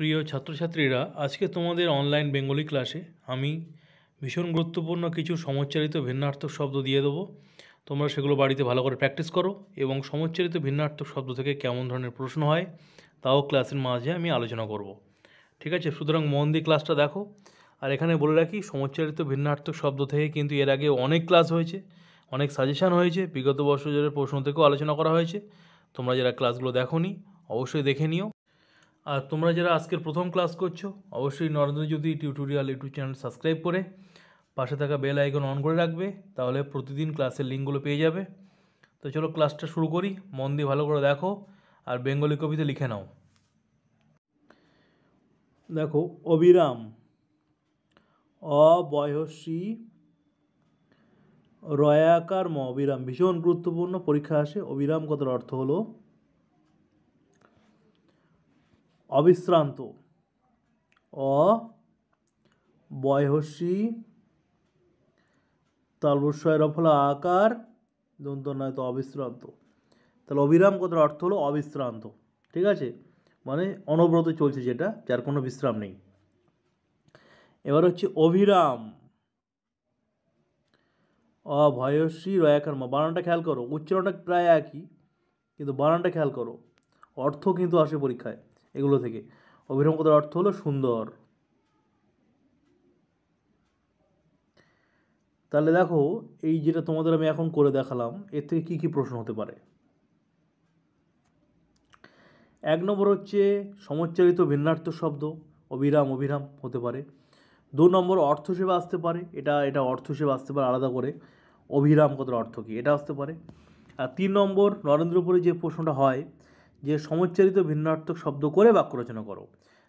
প্রিয় ছাত্রছাত্রীরা আজকে তোমাদের অনলাইন বেঙ্গলি ক্লাসে আমি ভীষণ গুরুত্বপূর্ণ কিছু সমচ্চারিত ভিন্নার্থক শব্দ দিয়ে দেবো তোমরা সেগুলো বাড়িতে ভালো করে প্র্যাকটিস করো এবং সমচ্চারিত ভিন্নার্থক শব্দ থেকে কেমন ধরনের প্রশ্ন হয় তাও ক্লাসের মাঝে আমি আলোচনা করব। ঠিক আছে সুতরাং মন দিয়ে ক্লাসটা দেখো আর এখানে বলে রাখি সমচ্চারিত ভিন্নার্থক শব্দ থেকে কিন্তু এর আগে অনেক ক্লাস হয়েছে অনেক সাজেশান হয়েছে বিগত বছর প্রশ্ন থেকেও আলোচনা করা হয়েছে তোমরা যারা ক্লাসগুলো দেখো অবশ্যই দেখে নিও আর তোমরা যারা আজকের প্রথম ক্লাস করছো অবশ্যই Narendra Jyoti tutorial YouTube channel subscribe করে পাশে থাকা বেল আইকন অন করে রাখবে তাহলে প্রতিদিন ক্লাসের লিঙ্কগুলো পেয়ে যাবে তো চলো ক্লাসটা শুরু করি মন দিয়ে ভালো করে দেখো আর বেঙ্গলি কবিতে লিখে নাও দেখো অবিরাম অবয়সী রয়াকার ম অবিরাম ভীষণ গুরুত্বপূর্ণ পরীক্ষা আসে অবিরাম কথার অর্থ হলো অবিশ্রান্ত অ বয়সী তালবসয়ের রফলা আকার দন্ত নয় তো অবিশ্রান্ত তাহলে অবিরাম কথার অর্থ হলো অবিশ্রান্ত ঠিক আছে মানে অনবরত চলছে যেটা যার কোনো বিশ্রাম নেই এবার হচ্ছে অভিরাম রয়াকার মা বানানটা খেয়াল করো উচ্চারণটা প্রায় একই কিন্তু বানানটা খেয়াল করো অর্থ কিন্তু আসে পরীক্ষায় এগুলো থেকে অভিরম কথার অর্থ হলো সুন্দর তাহলে দেখো এই যেটা তোমাদের আমি এখন করে দেখালাম এর থেকে কি কি প্রশ্ন হতে পারে এক নম্বর হচ্ছে সমচ্চারিত ভিন্নার্থ শব্দ অবিরাম অবিরাম হতে পারে দু নম্বর অর্থ হিসেবে আসতে পারে এটা এটা অর্থ হিসেবে আসতে পারে আলাদা করে অভিরাম কত অর্থ কী এটা আসতে পারে আর তিন নম্বর নরেন্দ্রপুরে যে প্রশ্নটা হয় যে সমচ্চারিত ভিন্নার্থক শব্দ করে বাক্য রচনা করো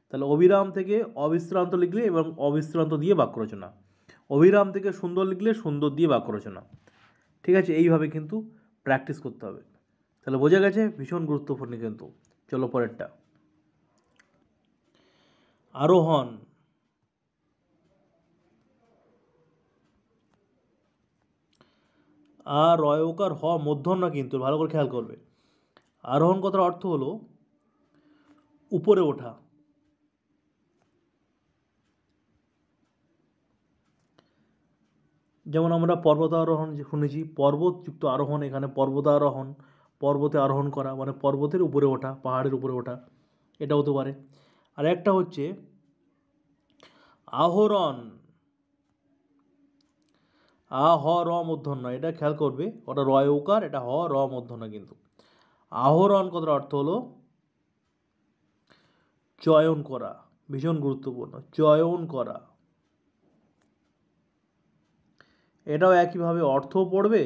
তাহলে অবিরাম থেকে অবিশ্রান্ত লিখলে এবং অবিশ্রান্ত দিয়ে বাক্য রচনা অবিরাম থেকে সুন্দর লিখলে সুন্দর দিয়ে বাক্য রচনা ঠিক আছে এইভাবে কিন্তু প্র্যাকটিস করতে হবে তাহলে বোঝা গেছে ভীষণ গুরুত্বপূর্ণ কিন্তু চলো পরেরটা আরোহণ আর রয়কার হ মধ্য না কিন্তু ভালো করে খেয়াল করবে আরোহণ কথার অর্থ হলো উপরে ওঠা যেমন আমরা পর্বতারোহণ শুনেছি পর্বতযুক্ত আরোহণ এখানে পর্বতারোহণ পর্বতে আরোহণ করা মানে পর্বতের উপরে ওঠা পাহাড়ের উপরে ওঠা এটা হতে পারে আর একটা হচ্ছে আহরণ আহ হ র মধ্যন্য এটা খেয়াল করবে ওটা রয় ওকার এটা হ র মধ্যন্য কিন্তু আহরণ কথার অর্থ হলো চয়ন করা ভীষণ গুরুত্বপূর্ণ চয়ন করা এটাও একইভাবে অর্থও পড়বে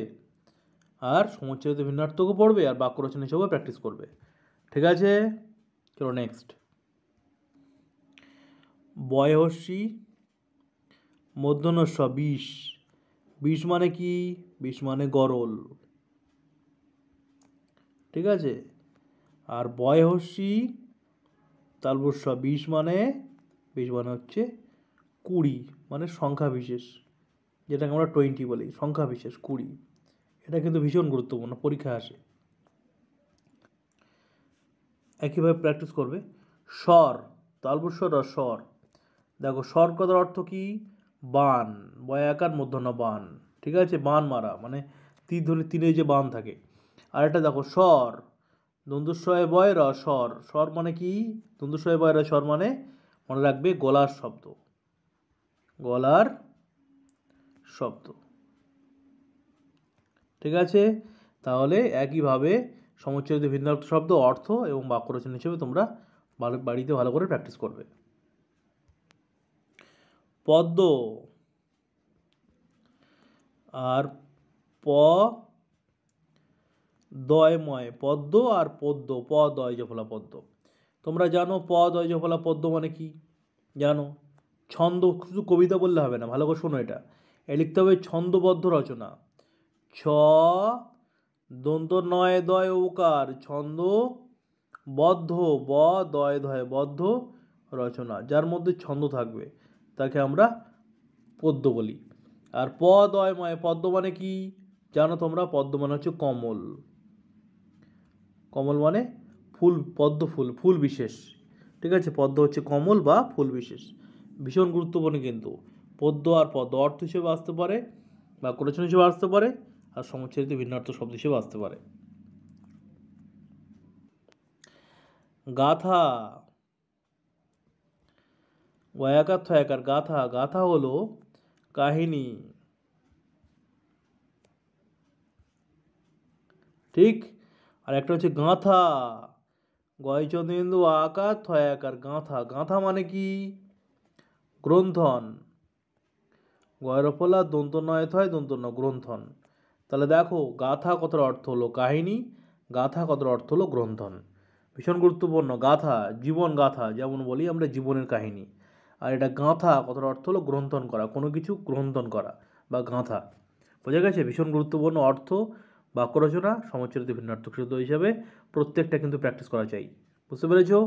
আর সমুচ্চরিত ভিন্নার্থকও পড়বে আর বাক্য রচনা হিসেবেও প্র্যাকটিস করবে ঠিক আছে চলো নেক্সট বয়সী মধ্যনস্ব বিষ বিষ মানে কি বিষ মানে গরল ঠিক আছে আর বয়হস্যি তালবর স বিশ মানে বিশ মানে হচ্ছে কুড়ি মানে সংখ্যা বিশেষ যেটাকে আমরা টোয়েন্টি বলি সংখ্যা বিশেষ কুড়ি এটা কিন্তু ভীষণ গুরুত্বপূর্ণ পরীক্ষা আসে একইভাবে প্র্যাকটিস করবে স্বর তালবর স্বর আর স্বর দেখো স্বর কথার অর্থ কি বান বয়াকার মধ্যাহ্ন বান ঠিক আছে বান মারা মানে তীর ধরে তিনে যে বান থাকে আর এটা দেখো স্বর দন্দুস্বয়ে বয় র স্বর স্বর মানে কি দন্দুস্বয়ে বয় র স্বর মানে মনে রাখবে গলার শব্দ গলার শব্দ ঠিক আছে তাহলে একইভাবে সমুচ্চিত ভিন্ন শব্দ অর্থ এবং বাক্য রচনা হিসেবে তোমরা বাড়িতে ভালো করে প্র্যাকটিস করবে পদ্ম আর প দয়ময় পদ্ম আর পদ্ম প দয় জফলা পদ্ম তোমরা জানো প দয় জফলা পদ্ম মানে কি জানো ছন্দ শুধু কবিতা বললে হবে না ভালো করে শোনো এটা এ লিখতে হবে ছন্দবদ্ধ রচনা ছ দন্ত নয় দয় ওকার ছন্দ বদ্ধ ব দয় ধয় বদ্ধ রচনা যার মধ্যে ছন্দ থাকবে তাকে আমরা পদ্য বলি আর পদয়ময় পদ্ম মানে কি জানো তোমরা পদ্ম মানে হচ্ছে কমল কমল মানে ফুল পদ্ম ফুল ফুল বিশেষ ঠিক আছে পদ্ম হচ্ছে কমল বা ফুল বিশেষ ভীষণ গুরুত্বপূর্ণ কিন্তু পদ্ম আর পদ্ম অর্থ হিসেবে আসতে পারে বা কোটেশন হিসেবে আসতে পারে আর ভিন্ন ভিন্নার্থ শব্দ হিসেবে আসতে পারে গাথা ওয়াকার থাকার গাথা গাথা হলো কাহিনী ঠিক আর একটা হচ্ছে গাঁথা গয়চন্দ্রেন্দু আকার থয় আকার গাঁথা গাঁথা মানে কি গ্রন্থন গয়রফলা দন্ত নয় থয় দন্ত ন গ্রন্থন তাহলে দেখো গাথা কত অর্থ হলো কাহিনী গাথা কত অর্থ হলো গ্রন্থন ভীষণ গুরুত্বপূর্ণ গাথা জীবন গাথা যেমন বলি আমরা জীবনের কাহিনী আর এটা গাঁথা কত অর্থ হলো গ্রন্থন করা কোনো কিছু গ্রন্থন করা বা গাঁথা বোঝা গেছে ভীষণ গুরুত্বপূর্ণ অর্থ বাক্য রচনা সমচরিত ভিন্নার্থক শব্দ হিসাবে প্রত্যেকটা কিন্তু প্র্যাকটিস করা চাই বুঝতে পেরেছো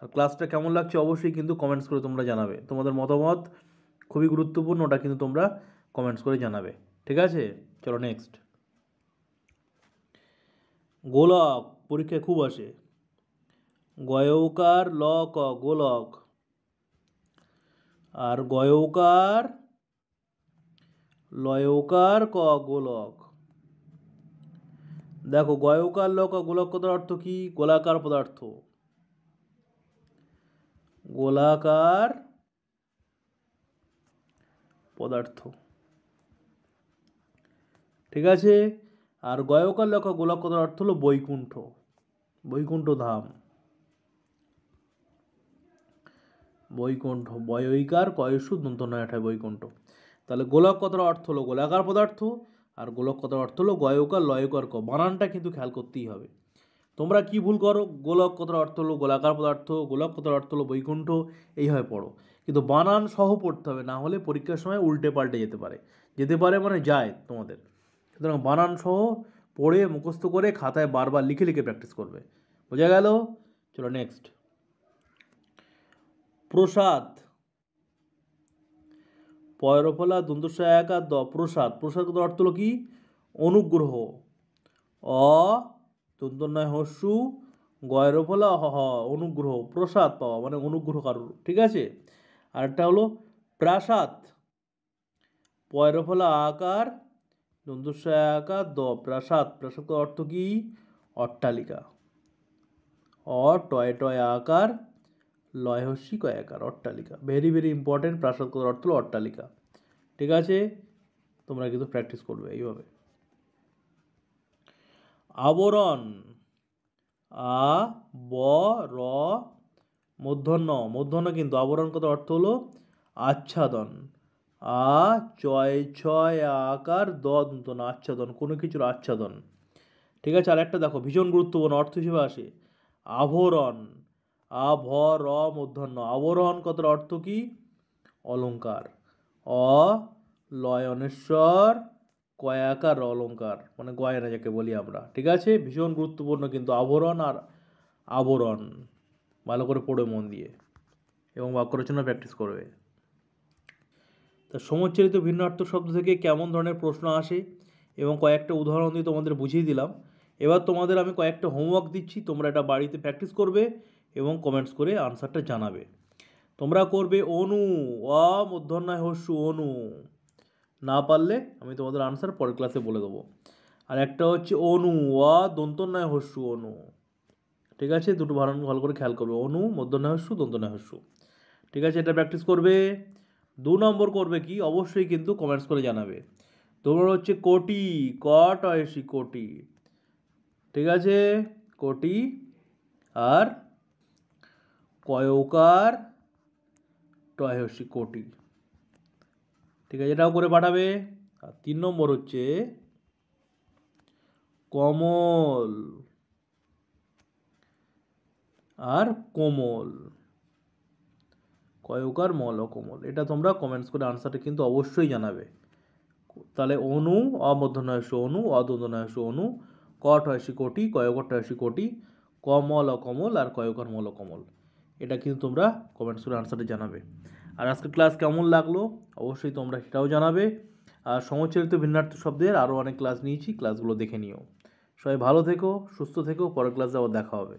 আর ক্লাসটা কেমন লাগছে অবশ্যই কিন্তু কমেন্টস করে তোমরা জানাবে তোমাদের মতামত খুবই গুরুত্বপূর্ণ ওটা কিন্তু তোমরা কমেন্টস করে জানাবে ঠিক আছে চলো নেক্সট গোলক পরীক্ষায় খুব আসে গয়কার ল ক গোলক আর গয়কার লয়কার ক গোলক দেখো গয়কার লকা গোলক পদার্থ কি গোলাকার পদার্থ গোলাকার পদার্থ ঠিক আছে আর গয়কার লক গোলক অর্থ হলো বৈকুণ্ঠ বৈকুণ্ঠ ধাম বৈকুণ্ঠ বয়কার কয়সু দন্ত নয় বৈকুণ্ঠ তাহলে গোলক কথার অর্থ হলো গোলাকার পদার্থ আর গোলক কথার অর্থ হলো গয়কার আর ক বানানটা কিন্তু খেয়াল করতেই হবে তোমরা কি ভুল করো গোলক কথার অর্থ হলো গোলাকার পদার্থ গোলক কথার অর্থ হলো বৈকুণ্ঠ এইভাবে পড়ো কিন্তু বানান সহ পড়তে হবে না হলে পরীক্ষার সময় উল্টে পাল্টে যেতে পারে যেতে পারে মানে যায় তোমাদের সুতরাং বানান সহ পড়ে মুখস্থ করে খাতায় বারবার লিখে লিখে প্র্যাকটিস করবে বোঝা গেল চলো নেক্সট প্রসাদ পয়রফলা দ্বন্দ্বস্ব একা দ প্রসাদ প্রসাদ অর্থ হলো কি অনুগ্রহ অ চন্দনয় হস্যু গয়রফলা হ অনুগ্রহ প্রসাদ পাওয়া মানে অনুগ্রহ কারুর ঠিক আছে আরেকটা হলো প্রাসাদ পয়রফলা আকার দ্বন্দ্বস্ব আকার দ প্রাসাদ প্রাসাদ অর্থ কি অট্টালিকা অ টয় টয় আকার লয়হস্যি কয়াকার অট্টালিকা ভেরি ভেরি ইম্পর্টেন্ট প্রাসাদ অর্থ হলো অট্টালিকা ঠিক আছে তোমরা কিন্তু প্র্যাকটিস করবে এইভাবে আবরণ আ ব র মধ্যন্ন মধ্যাহ্ন কিন্তু আবরণ কথার অর্থ হলো আচ্ছাদন আ ছয় ছয় আকার দন্তন আচ্ছাদন কোনো কিছুর আচ্ছাদন ঠিক আছে আর একটা দেখো ভীষণ গুরুত্বপূর্ণ অর্থ হিসেবে আসে আভরণ আভর মূর্ধন্য আবরণ কথার অর্থ কি অলঙ্কার অ লয়নেশ্বর কয়াকার অলঙ্কার মানে গয়না যাকে বলি আমরা ঠিক আছে ভীষণ গুরুত্বপূর্ণ কিন্তু আবরণ আর আবরণ ভালো করে পড়ে মন দিয়ে এবং বাক্য রচনা প্র্যাকটিস করবে তা সমচ্চরিত ভিন্নার্থ শব্দ থেকে কেমন ধরনের প্রশ্ন আসে এবং কয়েকটা উদাহরণ দিয়ে তোমাদের বুঝিয়ে দিলাম এবার তোমাদের আমি কয়েকটা হোমওয়ার্ক দিচ্ছি তোমরা এটা বাড়িতে প্র্যাকটিস করবে এবং কমেন্টস করে আনসারটা জানাবে তোমরা করবে অনু অ মধ্যাহ্নায় হস্যু অনু না পারলে আমি তোমাদের আনসার পরের ক্লাসে বলে দেবো আর একটা হচ্ছে অনু অ দন্তন্যায় হস্যু অনু ঠিক আছে দুটো ভালো ভালো করে খেয়াল করবে অনু মধ্যন্যায় হস্যু দন্তন্যায় হস্যু ঠিক আছে এটা প্র্যাকটিস করবে দু নম্বর করবে কি অবশ্যই কিন্তু কমেন্টস করে জানাবে তোমার হচ্ছে কোটি কট আয়সি কোটি ঠিক আছে কোটি আর কয়কার টয়সি কোটি ঠিক আছে এটাও করে পাঠাবে আর তিন নম্বর হচ্ছে কমল আর কোমল কয়কার মল ও কোমল এটা তোমরা কমেন্টস করে আনসারটা কিন্তু অবশ্যই জানাবে তাহলে অনু অমধ্যনয়স অনু অদন্দনয়স অনু কট কোটি কয়কট হয়সি কোটি কমল অকমল আর কয়কর মল অকমল এটা কিন্তু তোমরা কমেন্টস করে আনসারে জানাবে আর আজকে ক্লাস কেমন লাগলো অবশ্যই তোমরা সেটাও জানাবে আর সমচলিত ভিন্নার্থ শব্দের আরও অনেক ক্লাস নিয়েছি ক্লাসগুলো দেখে নিও সবাই ভালো থেকো সুস্থ থেকো পরের ক্লাসে আবার দেখা হবে